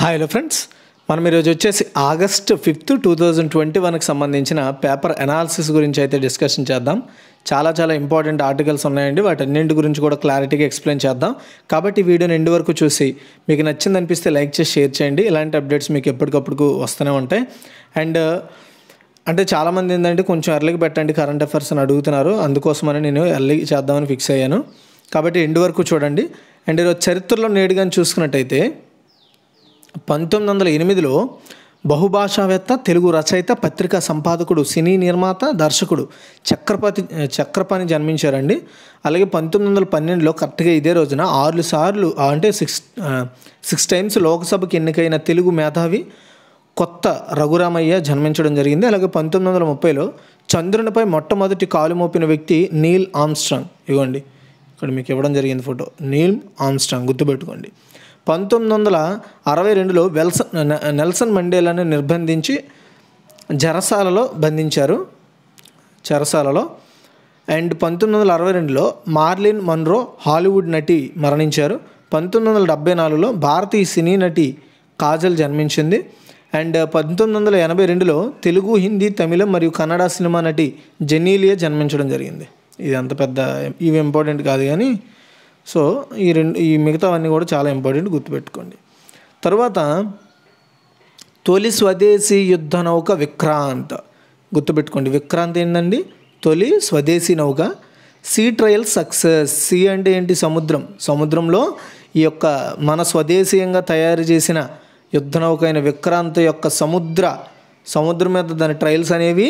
hi hello friends మనం ఈరోజు వచ్చేసి August fifth two thousand twenty వన్కి సంబంధించిన పేపర్ అనాలిసిస్ గురించి అయితే డిస్కషన్ చేద్దాం చాలా చాలా ఇంపార్టెంట్ ఆర్టికల్స్ ఉన్నాయండి అన్నింటి గురించి కూడా క్లారిటీగా ఎక్స్ప్లెయిన్ చేద్దాం కాబట్టి వీడియోని ఎండ్ వరకు చూసి మీకు నచ్చింది అనిపిస్తే లైక్ చేసి షేర్ చేయండి ఇలాంటి అప్డేట్స్ మీకు ఎప్పటికప్పుడు వస్తూనే ఉంటాయి అండ్ అంటే చాలామంది ఏంటంటే కొంచెం ఎర్లీకి పెట్టండి కరెంట్ అఫేర్స్ అని అడుగుతున్నారు అందుకోసమని నేను ఎర్లీ చేద్దామని ఫిక్స్ అయ్యాను కాబట్టి ఎండ్ వరకు చూడండి అండ్ ఈరోజు చరిత్రలో నేడుగా చూసుకున్నట్టయితే పంతొమ్మిది వందల ఎనిమిదిలో బహుభాషావేత్త తెలుగు రచయిత పత్రికా సంపాదకుడు సినీ నిర్మాత దర్శకుడు చక్రపతి చక్రపాణి జన్మించారండి అలాగే పంతొమ్మిది వందల పన్నెండులో కరెక్ట్గా ఇదే రోజున ఆరు సార్లు అంటే సిక్స్ సిక్స్ టైమ్స్ లోక్సభకు ఎన్నికైన తెలుగు మేధావి కొత్త రఘురామయ్య జన్మించడం జరిగింది అలాగే పంతొమ్మిది వందల ముప్పైలో చంద్రునిపై మొట్టమొదటి కాలు మోపిన వ్యక్తి నీల్ ఆమ్స్ట్రాంగ్ ఇవ్వండి ఇక్కడ మీకు ఇవ్వడం జరిగింది ఫోటో నీల్ ఆమ్స్ట్రాంగ్ గుర్తుపెట్టుకోండి పంతొమ్మిది వందల అరవై రెండులో వెల్సన్ నెల్సన్ మండేలాను నిర్బంధించి జరసాలలో బంధించారు చెరసాలలో అండ్ పంతొమ్మిది వందల అరవై రెండులో మార్లిన్ మన్రో హాలీవుడ్ నటి మరణించారు పంతొమ్మిది వందల డెబ్బై నాలుగులో భారతీయ సినీ నటి కాజల్ జన్మించింది అండ్ పంతొమ్మిది వందల ఎనభై రెండులో తెలుగు హిందీ తమిళం మరియు కన్నడ సినిమా నటి జెనీలియా జన్మించడం జరిగింది ఇది అంత పెద్ద ఇవి ఇంపార్టెంట్ కాదు కానీ సో ఈ రెండు ఈ మిగతావన్నీ కూడా చాలా ఇంపార్టెంట్ గుర్తుపెట్టుకోండి తర్వాత తొలి స్వదేశీ యుద్ధ నౌక విక్రాంత్ గుర్తుపెట్టుకోండి విక్రాంత్ ఏంటండి తొలి స్వదేశీ నౌక సీ ట్రయల్ సక్సెస్ సీ అంటే ఏంటి సముద్రం సముద్రంలో ఈ యొక్క మన స్వదేశీయంగా తయారు చేసిన యుద్ధ నౌక అయిన విక్రాంత్ యొక్క సముద్ర సముద్రం మీద దాని ట్రయల్స్ అనేవి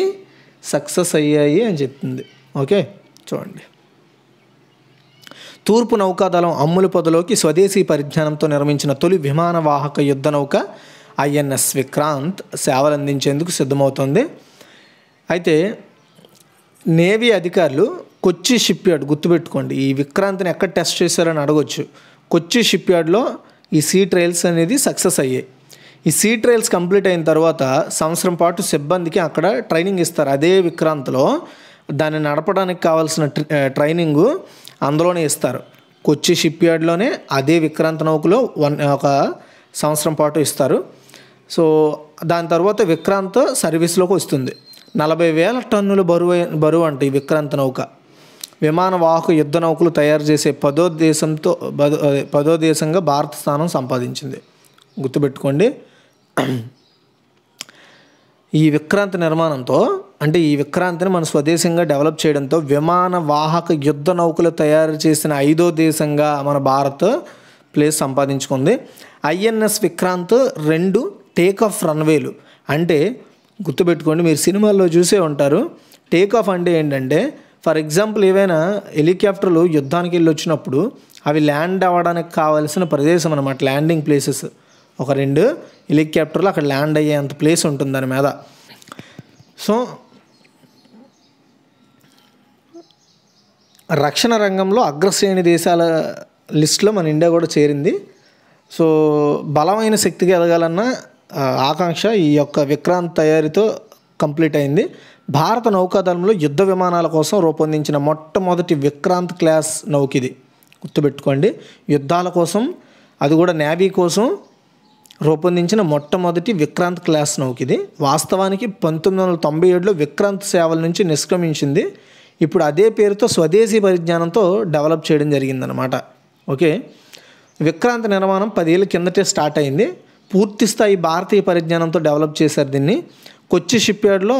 సక్సెస్ అయ్యాయి అని చెప్తుంది ఓకే చూడండి తూర్పు నౌకాదళం అమ్ములు పొదలోకి స్వదేశీ పరిజ్ఞానంతో నిర్మించిన తొలి విమాన వాహక యుద్ధ నౌక ఐఎన్ఎస్ విక్రాంత్ సేవలందించేందుకు సిద్ధమవుతుంది అయితే నేవీ అధికారులు కొచ్చి షిప్ యార్డ్ గుర్తుపెట్టుకోండి ఈ విక్రాంత్ని ఎక్కడ టెస్ట్ చేశారని అడగొచ్చు కొచ్చి షిప్ యార్డ్లో ఈ సీ ట్రయల్స్ అనేది సక్సెస్ అయ్యాయి ఈ సీ ట్రయల్స్ కంప్లీట్ అయిన తర్వాత సంవత్సరం పాటు సిబ్బందికి అక్కడ ట్రైనింగ్ ఇస్తారు అదే విక్రాంత్లో దాన్ని నడపడానికి కావాల్సిన ట్రైనింగు అందులోనే ఇస్తారు కొచ్చి షిప్ యార్డ్లోనే అదే విక్రాంత నౌకలో వన్ ఒక సంవత్సరం పాటు ఇస్తారు సో దాని తర్వాత విక్రాంత్ సర్వీస్లోకి వస్తుంది నలభై వేల టన్నుల బరువు బరువు అంటే ఈ విక్రాంత్ నౌక విమానవాహక యుద్ధ నౌకలు తయారు చేసే పదో దేశంతో పదో దేశంగా భారత స్థానం సంపాదించింది గుర్తుపెట్టుకోండి ఈ విక్రాంత్ నిర్మాణంతో అంటే ఈ విక్రాంతిని మన స్వదేశంగా డెవలప్ చేయడంతో విమాన వాహక యుద్ధ నౌకలు తయారు చేసిన ఐదో దేశంగా మన భారత్ ప్లేస్ సంపాదించుకుంది ఐఎన్ఎస్ విక్రాంత్ రెండు టేక్ ఆఫ్ రన్వేలు అంటే గుర్తుపెట్టుకోండి మీరు సినిమాల్లో చూసే ఉంటారు టేక్ ఆఫ్ అంటే ఏంటంటే ఫర్ ఎగ్జాంపుల్ ఏవైనా హెలికాప్టర్లు యుద్ధానికి వెళ్ళి వచ్చినప్పుడు అవి ల్యాండ్ అవ్వడానికి కావలసిన ప్రదేశం అనమాట ల్యాండింగ్ ప్లేసెస్ ఒక రెండు హెలికాప్టర్లు అక్కడ ల్యాండ్ అయ్యేంత ప్లేస్ ఉంటుంది దాని మీద సో రక్షణ రంగంలో అగ్రశ్రేణి దేశాల లిస్టులో మన ఇండియా కూడా చేరింది సో బలమైన శక్తిగా ఎదగాలన్న ఆకాంక్ష ఈ యొక్క విక్రాంత్ తయారీతో కంప్లీట్ అయింది భారత నౌకాదళంలో యుద్ధ విమానాల కోసం రూపొందించిన మొట్టమొదటి విక్రాంత్ క్లాస్ నౌకిది గుర్తుపెట్టుకోండి యుద్ధాల కోసం అది కూడా నేవీ కోసం రూపొందించిన మొట్టమొదటి విక్రాంత్ క్లాస్ నౌకిది వాస్తవానికి పంతొమ్మిది వందల తొంభై ఏడులో విక్రాంత్ సేవల నుంచి నిష్క్రమించింది ఇప్పుడు అదే పేరుతో స్వదేశీ పరిజ్ఞానంతో డెవలప్ చేయడం జరిగిందనమాట ఓకే విక్రాంత నిర్మాణం పదేళ్ళ కిందటే స్టార్ట్ అయింది పూర్తి స్థాయి భారతీయ పరిజ్ఞానంతో డెవలప్ చేశారు దీన్ని కొచ్చి షిప్ యార్డ్లో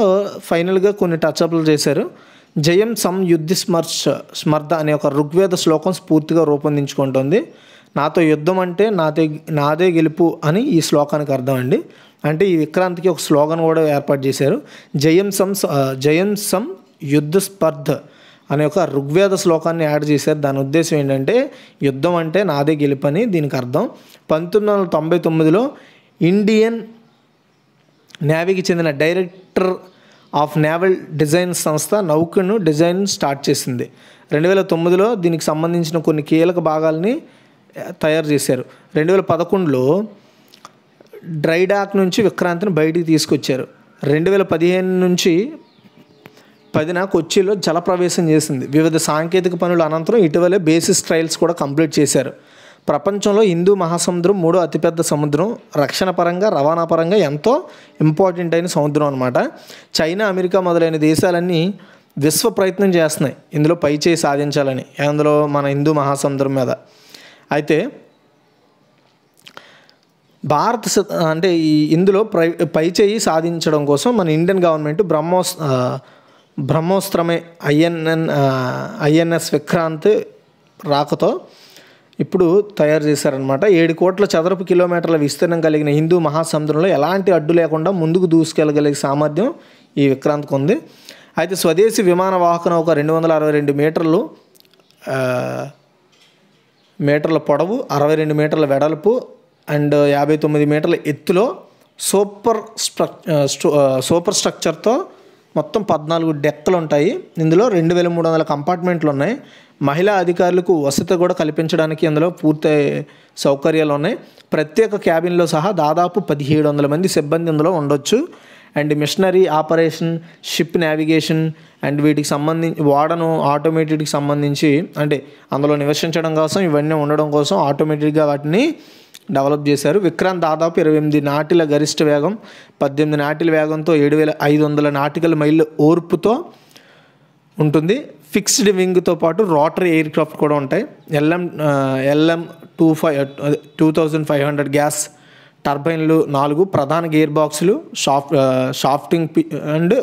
ఫైనల్గా కొన్ని టచ్అప్లు చేశారు జయం సమ్ యుద్ధి స్మర్శ స్మర్ధ అనే ఒక ఋగ్వేద శ్లోకం స్ఫూర్తిగా రూపొందించుకుంటుంది నాతో యుద్ధం అంటే నాదే నాదే గెలుపు అని ఈ శ్లోకానికి అర్థం అండి అంటే ఈ విక్రాంతికి ఒక స్లోగన్ కూడా ఏర్పాటు చేశారు జయం సమ్ జయం సమ్ యుద్ధ స్పర్ధ అనే ఒక ఋగ్వేద శ్లోకాన్ని యాడ్ చేశారు దాని ఉద్దేశం ఏంటంటే యుద్ధం అంటే నాదే గెలుపని దీనికి అర్థం పంతొమ్మిది వందల తొంభై తొమ్మిదిలో ఇండియన్ నేవీకి చెందిన డైరెక్టర్ ఆఫ్ నేవల్ డిజైన్ సంస్థ నౌకను డిజైన్ స్టార్ట్ చేసింది రెండు వేల తొమ్మిదిలో దీనికి సంబంధించిన కొన్ని కీలక భాగాలని తయారు చేశారు రెండు వేల పదకొండులో డ్రైడాక్ నుంచి విక్రాంతిని బయటికి తీసుకొచ్చారు రెండు వేల పదిహేను నుంచి పదిన కొచ్చిలో జలప్రవేశం చేసింది వివిధ సాంకేతిక పనుల అనంతరం ఇటీవలే బేసిస్ ట్రయల్స్ కూడా కంప్లీట్ చేశారు ప్రపంచంలో హిందూ మహాసముద్రం మూడో అతిపెద్ద సముద్రం రక్షణ పరంగా రవాణా పరంగా ఎంతో ఇంపార్టెంట్ అయిన సముద్రం అనమాట చైనా అమెరికా మొదలైన దేశాలన్నీ విశ్వ ప్రయత్నం చేస్తున్నాయి ఇందులో పై చేయి సాధించాలని అందులో మన హిందూ మహాసముద్రం మీద అయితే భారత అంటే ఈ ఇందులో ప్రై పై చేయి సాధించడం కోసం మన ఇండియన్ గవర్నమెంట్ బ్రహ్మోస్ బ్రహ్మోస్త్రమే ఐఎన్ఎన్ ఐఎన్ఎస్ విక్రాంత్ రాకతో ఇప్పుడు తయారు చేశారనమాట ఏడు కోట్ల చదరపు కిలోమీటర్ల విస్తీర్ణం కలిగిన హిందూ మహాసముద్రంలో ఎలాంటి అడ్డు లేకుండా ముందుకు దూసుకెళ్ళగలిగే సామర్థ్యం ఈ విక్రాంత్కు ఉంది అయితే స్వదేశీ విమాన వాహకం ఒక రెండు వందల అరవై రెండు మీటర్లు మీటర్ల పొడవు అరవై రెండు మీటర్ల వెడల్పు అండ్ యాభై తొమ్మిది మీటర్ల ఎత్తులో సూపర్ స్ట్రక్ సూపర్ స్ట్రక్చర్తో మొత్తం పద్నాలుగు డెక్కలు ఉంటాయి ఇందులో రెండు వేల మూడు వందల కంపార్ట్మెంట్లు ఉన్నాయి మహిళా అధికారులకు వసతి కూడా కల్పించడానికి ఇందులో పూర్తి సౌకర్యాలు ఉన్నాయి ప్రత్యేక క్యాబిన్లో సహా దాదాపు పదిహేడు వందల మంది సిబ్బంది ఇందులో ఉండొచ్చు and machinery operation ship navigation and వీటికి సంబంధించి వాడను ఆటోమేటిక్కి సంబంధించి అంటే అందులో నివసించడం కోసం ఇవన్నీ ఉండడం కోసం ఆటోమేటిక్గా వాటిని డెవలప్ చేశారు విక్రాంత్ దాదాపు ఇరవై ఎనిమిది నాటిల గరిష్ట వేగం పద్దెనిమిది నాటిల వేగంతో ఏడు వేల ఐదు వందల నాటికల మైళ్ళ ఓర్పుతో ఉంటుంది ఫిక్స్డ్ వింగ్తో పాటు రోటరీ ఎయిర్ క్రాఫ్ట్ కూడా ఉంటాయి LM LM two five two thousand five hundred gas టర్బైన్లు నాలుగు ప్రధాన గేర్ బాక్సులు షాఫ్ట్ షాఫ్టింగ్ అండ్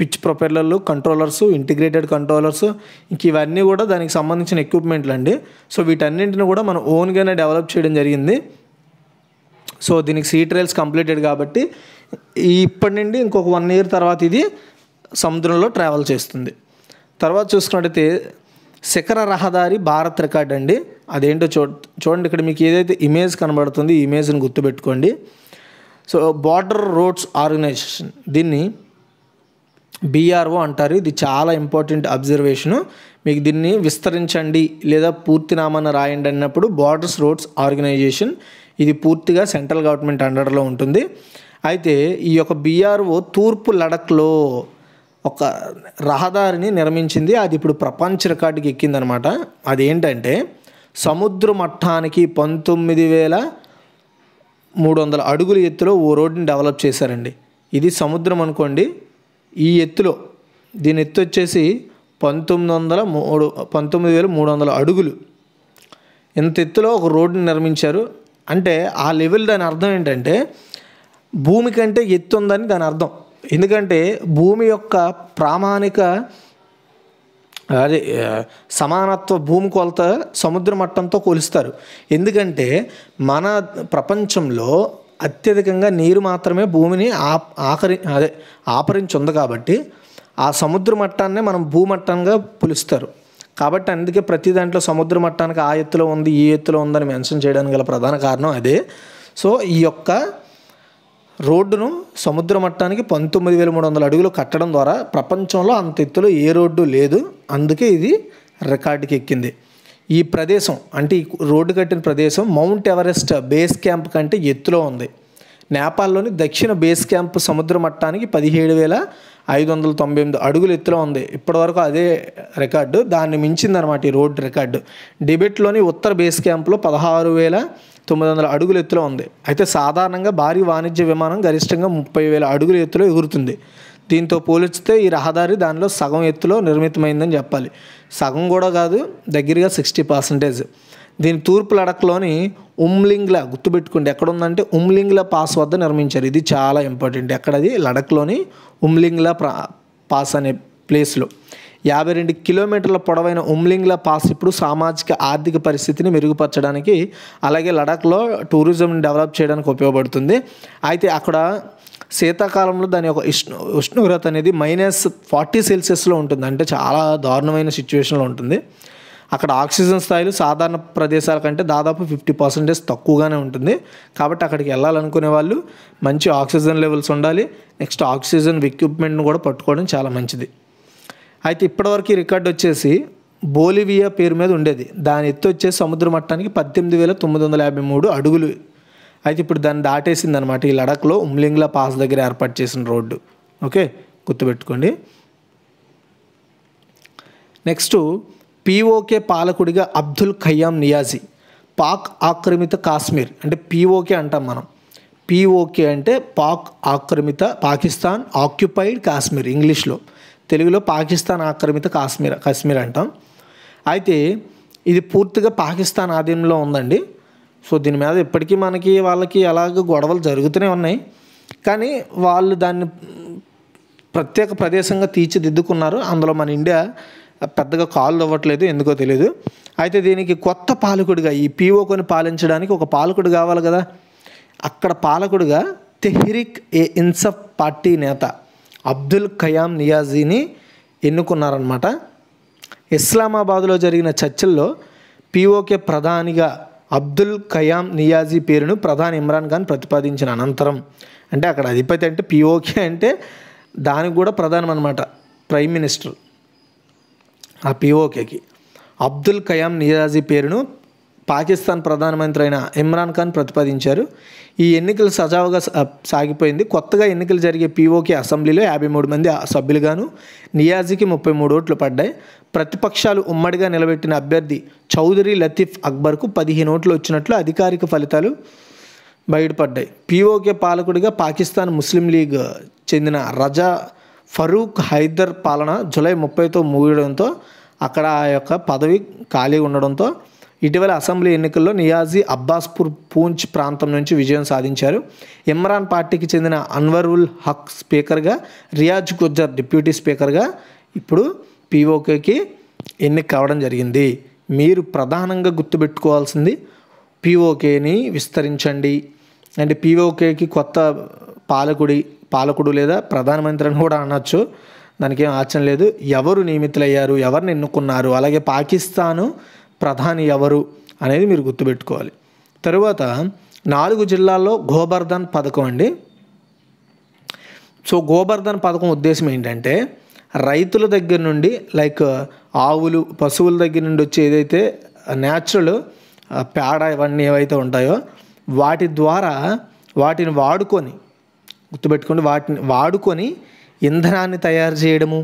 పిచ్ ప్రొపెల్లర్లు కంట్రోలర్స్ ఇంటిగ్రేటెడ్ కంట్రోలర్స్ ఇంక ఇవన్నీ కూడా దానికి సంబంధించిన ఎక్విప్మెంట్లు అండి సో వీటన్నింటిని కూడా మనం ఓన్గానే డెవలప్ చేయడం జరిగింది సో దీనికి సీ ట్రైల్స్ కంప్లీటెడ్ కాబట్టి ఇప్పటి నుండి ఇంకొక వన్ ఇయర్ తర్వాత ఇది సముద్రంలో ట్రావెల్ చేస్తుంది తర్వాత చూసుకున్నట్టయితే శిఖర రహదారి భారత్ రికార్డ్ అండి అదేంటో చూ చూడండి ఇక్కడ మీకు ఏదైతే ఇమేజ్ కనబడుతుంది ఈ ఇమేజ్ని గుర్తుపెట్టుకోండి సో బార్డర్ రోడ్స్ ఆర్గనైజేషన్ దీన్ని బీఆర్ఓ అంటారు ఇది చాలా ఇంపార్టెంట్ అబ్జర్వేషను మీకు దీన్ని విస్తరించండి లేదా పూర్తినామాన రాయండి అన్నప్పుడు బార్డర్స్ రోడ్స్ ఆర్గనైజేషన్ ఇది పూర్తిగా సెంట్రల్ గవర్నమెంట్ అండర్లో ఉంటుంది అయితే ఈ యొక్క బీఆర్ఓ తూర్పు లడఖ్లో ఒక రహదారిని నిర్మించింది అది ఇప్పుడు ప్రపంచ రికార్డుకి ఎక్కిందనమాట అదేంటంటే సముద్ర మట్టానికి పంతొమ్మిది వేల మూడు వందల అడుగుల ఎత్తులో ఓ రోడ్ని డెవలప్ చేశారండి ఇది సముద్రం అనుకోండి ఈ ఎత్తులో దీని ఎత్తు వచ్చేసి పంతొమ్మిది వందల మూడు పంతొమ్మిది వేల మూడు వందల అడుగులు ఇంత ఎత్తులో ఒక రోడ్ని నిర్మించారు అంటే ఆ లెవెల్ దాని అర్థం ఏంటంటే భూమి కంటే ఎత్తు ఉందని దాని అర్థం ఎందుకంటే భూమి యొక్క ప్రామాణిక అదే సమానత్వ భూమి కొలత సముద్ర మట్టంతో కొలుస్తారు ఎందుకంటే మన ప్రపంచంలో అత్యధికంగా నీరు మాత్రమే భూమిని ఆకరి అదే ఆపరించి కాబట్టి ఆ సముద్ర మట్టాన్ని మనం భూమట్టంగా పిలుస్తారు కాబట్టి అందుకే ప్రతి దాంట్లో సముద్ర మట్టానికి ఆ ఎత్తులో ఉంది ఈ ఎత్తులో ఉందని మెన్షన్ చేయడానికి గల ప్రధాన కారణం అదే సో ఈ యొక్క రోడ్డును సముద్ర మట్టానికి పంతొమ్మిది వేల మూడు వందల అడుగులు కట్టడం ద్వారా ప్రపంచంలో అంత ఎత్తులో ఏ రోడ్డు లేదు అందుకే ఇది రికార్డుకి ఎక్కింది ఈ ప్రదేశం అంటే ఈ రోడ్డు కట్టిన ప్రదేశం మౌంట్ ఎవరెస్ట్ బేస్ క్యాంప్ కంటే ఎత్తులో ఉంది నేపాల్లోని దక్షిణ బేస్ క్యాంప్ సముద్ర మట్టానికి పదిహేడు వేల ఐదు వందల తొంభై ఎనిమిది అడుగులు ఎత్తులో ఉంది ఇప్పటివరకు అదే రికార్డు దాన్ని మించిందనమాట ఈ రోడ్డు రికార్డు డిబెట్లోని ఉత్తర బేస్ క్యాంప్లో పదహారు వేల తొమ్మిది వందల అడుగుల ఎత్తులో ఉంది అయితే సాధారణంగా భారీ వాణిజ్య విమానం గరిష్టంగా ముప్పై వేల అడుగుల ఎత్తులో ఎగురుతుంది దీంతో పోలిస్తే ఈ రహదారి దానిలో సగం ఎత్తులో నిర్మితమైందని చెప్పాలి సగం కూడా కాదు దగ్గరగా సిక్స్టీ పర్సెంటేజ్ దీని తూర్పు లడక్లోని ఉమ్లింగ్ల గుర్తుపెట్టుకోండి ఎక్కడ ఉందంటే ఉమ్లింగ్ల పాస్ వద్ద నిర్మించారు ఇది చాలా ఇంపార్టెంట్ ఎక్కడది లడక్లోని ఉమ్లింగ్ల ప్రా పాస్ అనే ప్లేస్లో యాభై రెండు కిలోమీటర్ల పొడవైన ఉమ్లింగ్లా పాస్ ఇప్పుడు సామాజిక ఆర్థిక పరిస్థితిని మెరుగుపరచడానికి అలాగే లడాఖ్లో టూరిజంని డెవలప్ చేయడానికి ఉపయోగపడుతుంది అయితే అక్కడ శీతాకాలంలో దాని యొక్క ఉష్ణ ఉష్ణోగ్రత అనేది మైనస్ ఫార్టీ సెల్సియస్లో ఉంటుంది అంటే చాలా దారుణమైన సిచ్యువేషన్లో ఉంటుంది అక్కడ ఆక్సిజన్ స్థాయిలు సాధారణ ప్రదేశాల కంటే దాదాపు ఫిఫ్టీ పర్సెంటేజ్ తక్కువగానే ఉంటుంది కాబట్టి అక్కడికి వెళ్ళాలనుకునే వాళ్ళు మంచి ఆక్సిజన్ లెవెల్స్ ఉండాలి నెక్స్ట్ ఆక్సిజన్ ఎక్విప్మెంట్ను కూడా పట్టుకోవడం చాలా మంచిది అయితే ఇప్పటివరకు రికార్డు వచ్చేసి బోలివియా పేరు మీద ఉండేది దాని ఎత్తు వచ్చేసి సముద్ర మట్టానికి పద్దెనిమిది వేల తొమ్మిది వందల యాభై మూడు అడుగులు అయితే ఇప్పుడు దాన్ని దాటేసింది అనమాట ఈ లడఖ్లో ఉమ్లింగ్లా పాస్ దగ్గర ఏర్పాటు చేసిన రోడ్డు ఓకే గుర్తుపెట్టుకోండి నెక్స్ట్ పీఓకే పాలకుడిగా అబ్దుల్ ఖయ్యాం నియాజీ పాక్ ఆక్రమిత కాశ్మీర్ అంటే పిఓకే అంటాం మనం పిఓకే అంటే పాక్ ఆక్రమిత పాకిస్తాన్ ఆక్యుపైడ్ కాశ్మీర్ ఇంగ్లీష్లో తెలుగులో పాకిస్తాన్ ఆక్రమిత కాశ్మీర్ కాశ్మీర్ అంటాం అయితే ఇది పూర్తిగా పాకిస్తాన్ ఆధీనంలో ఉందండి సో దీని మీద ఇప్పటికీ మనకి వాళ్ళకి అలాగ గొడవలు జరుగుతూనే ఉన్నాయి కానీ వాళ్ళు దాన్ని ప్రత్యేక ప్రదేశంగా తీర్చిదిద్దుకున్నారు అందులో మన ఇండియా పెద్దగా కాళ్ళు అవ్వట్లేదు ఎందుకో తెలియదు అయితే దీనికి కొత్త పాలకుడిగా ఈ పీఓకొని పాలించడానికి ఒక పాలకుడు కావాలి కదా అక్కడ పాలకుడుగా తెహ్రిక్ ఏ ఇన్సఫ్ పార్టీ నేత అబ్దుల్ ఖయామ్ నియాజీని ఎన్నుకున్నారనమాట ఇస్లామాబాద్లో జరిగిన చర్చల్లో పిఓకే ప్రధానిగా అబ్దుల్ ఖయామ్ నియాజీ పేరును ప్రధాని ఇమ్రాన్ ఖాన్ ప్రతిపాదించిన అనంతరం అంటే అక్కడ అధిపతి అంటే పిఓకే అంటే దానికి కూడా ప్రధానం అనమాట ప్రైమ్ మినిస్టర్ ఆ పిఓకేకి అబ్దుల్ ఖయామ్ నియాజీ పేరును పాకిస్తాన్ ప్రధానమంత్రి అయిన ఇమ్రాన్ ఖాన్ ప్రతిపాదించారు ఈ ఎన్నికలు సజావుగా సాగిపోయింది కొత్తగా ఎన్నికలు జరిగే పీఓకి అసెంబ్లీలో యాభై మూడు మంది సభ్యులుగాను నియాజీకి ముప్పై మూడు ఓట్లు పడ్డాయి ప్రతిపక్షాలు ఉమ్మడిగా నిలబెట్టిన అభ్యర్థి చౌదరి లతీఫ్ అక్బర్కు పదిహేను ఓట్లు వచ్చినట్లు అధికారిక ఫలితాలు బయటపడ్డాయి పీఓకే పాలకుడిగా పాకిస్తాన్ ముస్లిం లీగ్ చెందిన రజా ఫరూక్ హైదర్ పాలన జూలై ముప్పైతో ముగియడంతో అక్కడ ఆ యొక్క పదవి ఖాళీ ఉండడంతో ఇటీవల అసెంబ్లీ ఎన్నికల్లో నియాజీ అబ్బాస్పూర్ పూంచ్ ప్రాంతం నుంచి విజయం సాధించారు ఇమ్రాన్ పార్టీకి చెందిన అన్వరుల్ హక్ స్పీకర్గా రియాజ్ గుజ్జర్ డిప్యూటీ స్పీకర్గా ఇప్పుడు పీఓకేకి ఎన్నిక కావడం జరిగింది మీరు ప్రధానంగా గుర్తుపెట్టుకోవాల్సింది పీఓకేని విస్తరించండి అంటే పీఓకేకి కొత్త పాలకుడి పాలకుడు లేదా ప్రధానమంత్రి అని కూడా అనొచ్చు దానికి ఏం ఆచరణ లేదు ఎవరు నియమితులయ్యారు ఎవరిని ఎన్నుకున్నారు అలాగే పాకిస్తాను ప్రధాని ఎవరు అనేది మీరు గుర్తుపెట్టుకోవాలి తరువాత నాలుగు జిల్లాల్లో గోబర్ధన్ పథకం అండి సో గోబర్ధన్ పథకం ఉద్దేశం ఏంటంటే రైతుల దగ్గర నుండి లైక్ ఆవులు పశువుల దగ్గర నుండి వచ్చి ఏదైతే న్యాచురల్ పేడ ఇవన్నీ ఏవైతే ఉంటాయో వాటి ద్వారా వాటిని వాడుకొని గుర్తుపెట్టుకోండి వాటిని వాడుకొని ఇంధనాన్ని తయారు చేయడము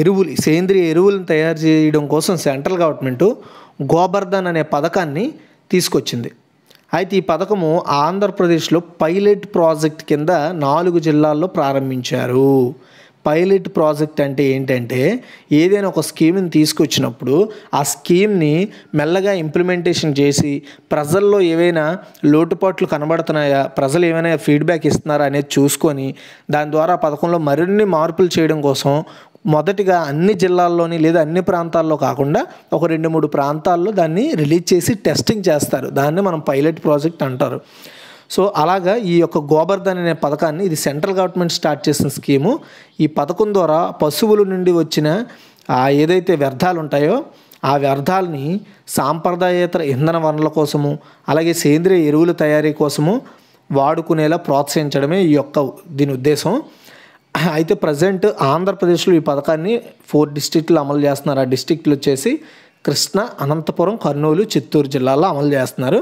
ఎరువులు సేంద్రియ ఎరువులను తయారు చేయడం కోసం సెంట్రల్ గవర్నమెంటు గోబర్ధన్ అనే పథకాన్ని తీసుకొచ్చింది అయితే ఈ పథకము ఆంధ్రప్రదేశ్లో పైలట్ ప్రాజెక్ట్ కింద నాలుగు జిల్లాల్లో ప్రారంభించారు పైలట్ ప్రాజెక్ట్ అంటే ఏంటంటే ఏదైనా ఒక స్కీమ్ని తీసుకొచ్చినప్పుడు ఆ స్కీమ్ని మెల్లగా ఇంప్లిమెంటేషన్ చేసి ప్రజల్లో ఏవైనా లోటుపాట్లు కనబడుతున్నాయా ప్రజలు ఏమైనా ఫీడ్బ్యాక్ ఇస్తున్నారా అనేది చూసుకొని దాని ద్వారా పథకంలో మరిన్ని మార్పులు చేయడం కోసం మొదటిగా అన్ని జిల్లాల్లోని లేదా అన్ని ప్రాంతాల్లో కాకుండా ఒక రెండు మూడు ప్రాంతాల్లో దాన్ని రిలీజ్ చేసి టెస్టింగ్ చేస్తారు దాన్ని మనం పైలట్ ప్రాజెక్ట్ అంటారు సో అలాగా ఈ యొక్క గోబర్ధన్ అనే పథకాన్ని ఇది సెంట్రల్ గవర్నమెంట్ స్టార్ట్ చేసిన స్కీము ఈ పథకం ద్వారా పశువుల నుండి వచ్చిన ఏదైతే వ్యర్థాలు ఉంటాయో ఆ వ్యర్థాలని సాంప్రదాయేతర ఇంధన వనరుల కోసము అలాగే సేంద్రియ ఎరువుల తయారీ కోసము వాడుకునేలా ప్రోత్సహించడమే ఈ యొక్క దీని ఉద్దేశం అయితే ప్రజెంట్ ఆంధ్రప్రదేశ్లో ఈ పథకాన్ని ఫోర్ డిస్టిక్లు అమలు చేస్తున్నారు ఆ డిస్టిక్లు వచ్చేసి కృష్ణ అనంతపురం కర్నూలు చిత్తూరు జిల్లాలో అమలు చేస్తున్నారు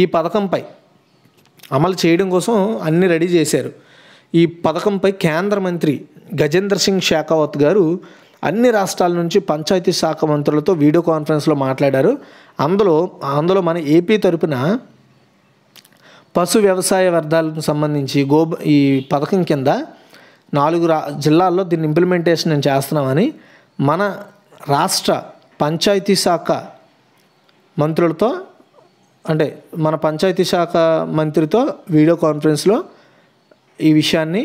ఈ పథకంపై అమలు చేయడం కోసం అన్ని రెడీ చేశారు ఈ పథకంపై కేంద్ర మంత్రి గజేంద్ర సింగ్ షేకావత్ గారు అన్ని రాష్ట్రాల నుంచి పంచాయతీ శాఖ మంత్రులతో వీడియో కాన్ఫరెన్స్లో మాట్లాడారు అందులో అందులో మన ఏపీ తరపున పశు వ్యవసాయ వ్యర్థాలకు సంబంధించి గో ఈ పథకం కింద నాలుగు రా జిల్లాల్లో దీన్ని ఇంప్లిమెంటేషన్ నేను చేస్తున్నామని మన రాష్ట్ర పంచాయతీ శాఖ మంత్రులతో అంటే మన పంచాయతీ శాఖ మంత్రితో వీడియో కాన్ఫరెన్స్లో ఈ విషయాన్ని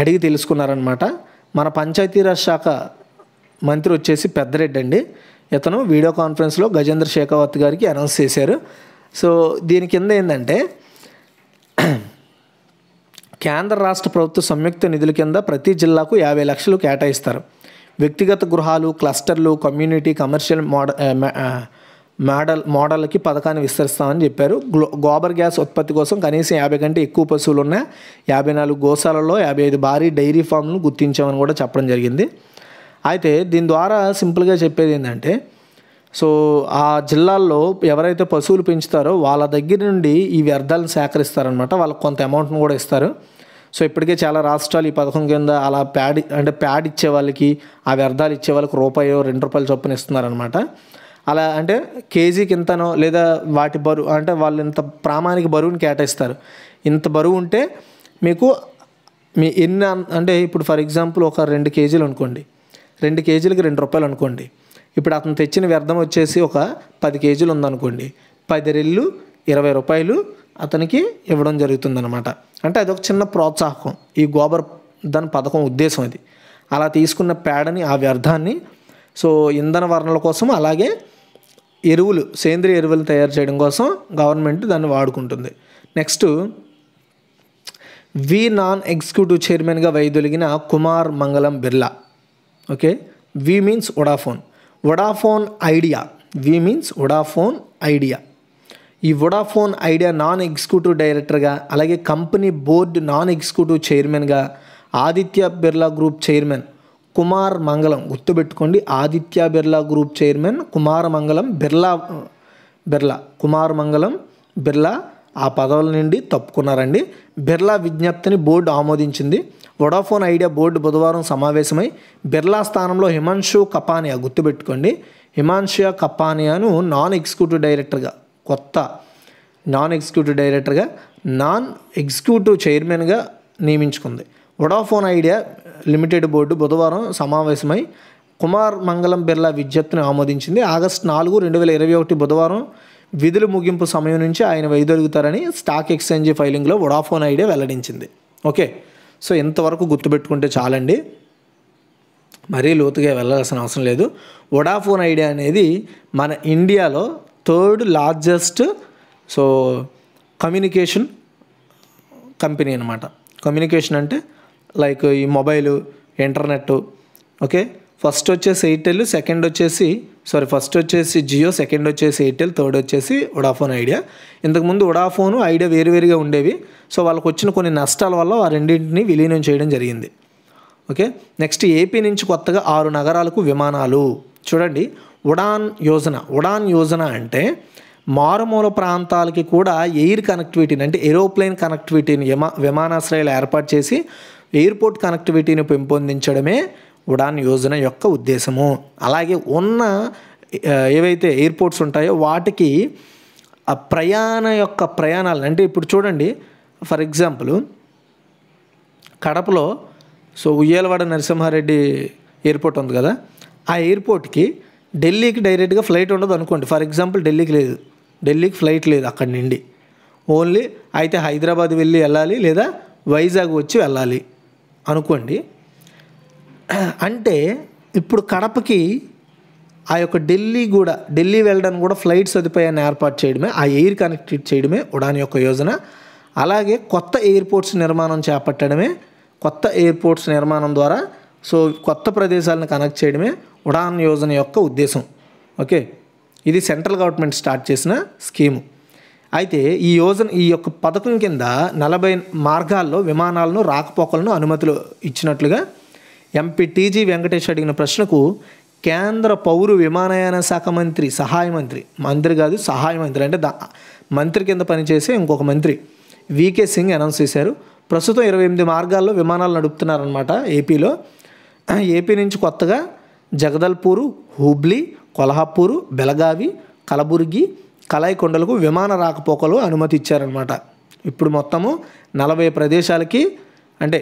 అడిగి తెలుసుకున్నారనమాట మన పంచాయతీరాజ్ శాఖ మంత్రి వచ్చేసి పెద్దరెడ్డి అండి ఇతను వీడియో కాన్ఫరెన్స్లో గజేంద్ర శేఖావత్ గారికి అనౌన్స్ చేశారు సో దీని కింద ఏంటంటే కేంద్ర రాష్ట్ర ప్రభుత్వ సంయుక్త నిధుల కింద ప్రతి జిల్లాకు యాభై లక్షలు కేటాయిస్తారు వ్యక్తిగత గృహాలు క్లస్టర్లు కమ్యూనిటీ కమర్షియల్ మోడ మోడల్ మోడల్కి పథకాన్ని విస్తరిస్తామని చెప్పారు గోబర్ గ్యాస్ ఉత్పత్తి కోసం కనీసం యాభై కంటే ఎక్కువ పశువులు ఉన్న యాభై నాలుగు గోశాలలో యాభై ఐదు భారీ డైరీ ఫామ్ను గుర్తించామని కూడా చెప్పడం జరిగింది అయితే దీని ద్వారా సింపుల్గా చెప్పేది ఏంటంటే సో ఆ జిల్లాల్లో ఎవరైతే పశువులు పెంచుతారో వాళ్ళ దగ్గర నుండి ఈ వ్యర్థాలను సేకరిస్తారనమాట వాళ్ళకి కొంత అమౌంట్ను కూడా ఇస్తారు సో ఇప్పటికే చాలా రాష్ట్రాలు ఈ పథకం కింద అలా ప్యాడ్ అంటే ప్యాడ్ ఇచ్చే వాళ్ళకి ఆ వ్యర్థాలు ఇచ్చే వాళ్ళకి రూపాయో రెండు రూపాయలు చొప్పున ఇస్తున్నారనమాట అలా అంటే కేజీకి ఇంతనో లేదా వాటి బరువు అంటే వాళ్ళు ఇంత ప్రామాణిక బరువుని కేటాయిస్తారు ఇంత బరువు ఉంటే మీకు మీ ఎన్ని అంటే ఇప్పుడు ఫర్ ఎగ్జాంపుల్ ఒక రెండు కేజీలు అనుకోండి రెండు కేజీలకి రెండు రూపాయలు అనుకోండి ఇప్పుడు అతను తెచ్చిన వ్యర్థం వచ్చేసి ఒక పది కేజీలు ఉందనుకోండి పది రెళ్ళు ఇరవై రూపాయలు అతనికి ఇవ్వడం జరుగుతుందన్నమాట అంటే అదొక చిన్న ప్రోత్సాహకం ఈ గోబర్ ధన్ పథకం ఉద్దేశం అది అలా తీసుకున్న పేడని ఆ వ్యర్థాన్ని సో ఇంధన వనరుల కోసం అలాగే ఎరువులు సేంద్రియ ఎరువులు తయారు చేయడం కోసం గవర్నమెంట్ దాన్ని వాడుకుంటుంది నెక్స్ట్ వి నాన్ ఎగ్జిక్యూటివ్ చైర్మన్గా వైదొలిగిన Kumar Mangalam Birla okay Vi means Vodafone Vodafone Idea Vi means Vodafone Idea ఈ వొడాఫోన్ ఐడియా నాన్ ఎగ్జిక్యూటివ్ డైరెక్టర్గా అలాగే కంపెనీ బోర్డు నాన్ ఎగ్జిక్యూటివ్ చైర్మన్గా ఆదిత్య బిర్లా గ్రూప్ చైర్మన్ కుమార్ మంగళం గుర్తుపెట్టుకోండి ఆదిత్య బిర్లా గ్రూప్ చైర్మన్ కుమార్ మంగళం బిర్లా బిర్లా కుమార్ మంగళం బిర్లా ఆ పదవుల నుండి తప్పుకున్నారండి బిర్లా విజ్ఞప్తిని బోర్డు ఆమోదించింది వొడాఫోన్ ఐడియా బోర్డు బుధవారం సమావేశమై బిర్లా స్థానంలో హిమాన్షు కపానియా గుర్తుపెట్టుకోండి హిమాన్షియా కపానియాను నాన్ ఎగ్జిక్యూటివ్ డైరెక్టర్గా కొత్త నాన్ ఎగ్జిక్యూటివ్ డైరెక్టర్గా నాన్ ఎగ్జిక్యూటివ్ చైర్మన్గా నియమించుకుంది వొడాఫోన్ ఐడియా లిమిటెడ్ బోర్డు బుధవారం సమావేశమై కుమార్ మంగళం బిర్లా విజ్ఞప్తిని ఆమోదించింది ఆగస్టు నాలుగు రెండు వేల ఇరవై ఒకటి బుధవారం విధులు ముగింపు సమయం నుంచి ఆయన వైదొలుగుతారని స్టాక్ ఎక్స్చేంజ్ ఫైలింగ్లో వొడాఫోన్ ఐడియా వెల్లడించింది ఓకే సో ఇంతవరకు గుర్తుపెట్టుకుంటే చాలండి మరీ లోతుగా వెళ్ళాల్సిన అవసరం లేదు వొడాఫోన్ ఐడియా అనేది మన ఇండియాలో third largest so communication company అనమాట కమ్యూనికేషన్ అంటే లైక్ ఈ మొబైలు ఇంటర్నెట్ ఓకే ఫస్ట్ వచ్చేసి ఎయిర్టెల్ సెకండ్ వచ్చేసి సారీ ఫస్ట్ వచ్చేసి జియో సెకండ్ వచ్చేసి ఎయిర్టెల్ థర్డ్ వచ్చేసి వడాఫోన్ ఐడియా ఇంతకుముందు వడాఫోన్ ఐడియా వేరువేరుగా ఉండేవి సో వాళ్ళకు వచ్చిన కొన్ని నష్టాల వల్ల ఆ రెండింటిని విలీనం చేయడం జరిగింది ఓకే నెక్స్ట్ ఏపీ నుంచి కొత్తగా ఆరు నగరాలకు విమానాలు చూడండి ఉడాన్ యోజన ఉడాన్ యోజన అంటే మారుమూల ప్రాంతాలకి కూడా ఎయిర్ కనెక్టివిటీని అంటే ఏరోప్లేన్ కనెక్టివిటీని విమానాశ్రయాలు ఏర్పాటు చేసి ఎయిర్పోర్ట్ కనెక్టివిటీని పెంపొందించడమే ఉడాన్ యోజన యొక్క ఉద్దేశము అలాగే ఉన్న ఏవైతే ఎయిర్పోర్ట్స్ ఉంటాయో వాటికి ఆ ప్రయాణ యొక్క ప్రయాణాలు అంటే ఇప్పుడు చూడండి ఫర్ ఎగ్జాంపుల్ కడపలో సో ఉయ్యాలవాడ నరసింహారెడ్డి ఎయిర్పోర్ట్ ఉంది కదా ఆ ఎయిర్పోర్ట్కి ఢిల్లీకి డైరెక్ట్గా ఫ్లైట్ ఉండదు అనుకోండి ఫర్ ఎగ్జాంపుల్ ఢిల్లీకి లేదు ఢిల్లీకి ఫ్లైట్ లేదు అక్కడి నుండి ఓన్లీ అయితే హైదరాబాద్ వెళ్ళి వెళ్ళాలి లేదా వైజాగ్ వచ్చి వెళ్ళాలి అనుకోండి అంటే ఇప్పుడు కడపకి ఆ యొక్క ఢిల్లీ కూడా ఢిల్లీ వెళ్ళడానికి కూడా ఫ్లైట్ సదుపాయాన్ని ఏర్పాటు చేయడమే ఆ ఎయిర్ కనెక్ట్ చేయడమే ఉడాన్ యొక్క యోజన అలాగే కొత్త ఎయిర్పోర్ట్స్ నిర్మాణం చేపట్టడమే కొత్త ఎయిర్పోర్ట్స్ నిర్మాణం ద్వారా సో కొత్త ప్రదేశాలను కనెక్ట్ చేయడమే ఉడాన్ యోజన యొక్క ఉద్దేశం ఓకే ఇది సెంట్రల్ గవర్నమెంట్ స్టార్ట్ చేసిన స్కీము అయితే ఈ యోజన ఈ యొక్క పథకం కింద నలభై మార్గాల్లో విమానాలను రాకపోకలను అనుమతులు ఇచ్చినట్లుగా ఎంపీ టీజీ వెంకటేష్ అడిగిన ప్రశ్నకు కేంద్ర పౌరు విమానయాన శాఖ మంత్రి సహాయ మంత్రి మంత్రి కాదు సహాయ మంత్రి అంటే దా మంత్రి కింద పనిచేసే ఇంకొక మంత్రి వికే సింగ్ అనౌన్స్ చేశారు ప్రస్తుతం ఇరవై ఎనిమిది మార్గాల్లో విమానాలు నడుపుతున్నారనమాట ఏపీలో ఏపీ నుంచి కొత్తగా జగదల్పూరు హూబ్లీ కొల్హాపూరు బెలగావి కలబుర్గి కలాయికొండలకు విమాన రాకపోకలు అనుమతి ఇచ్చారనమాట ఇప్పుడు మొత్తము నలభై ప్రదేశాలకి అంటే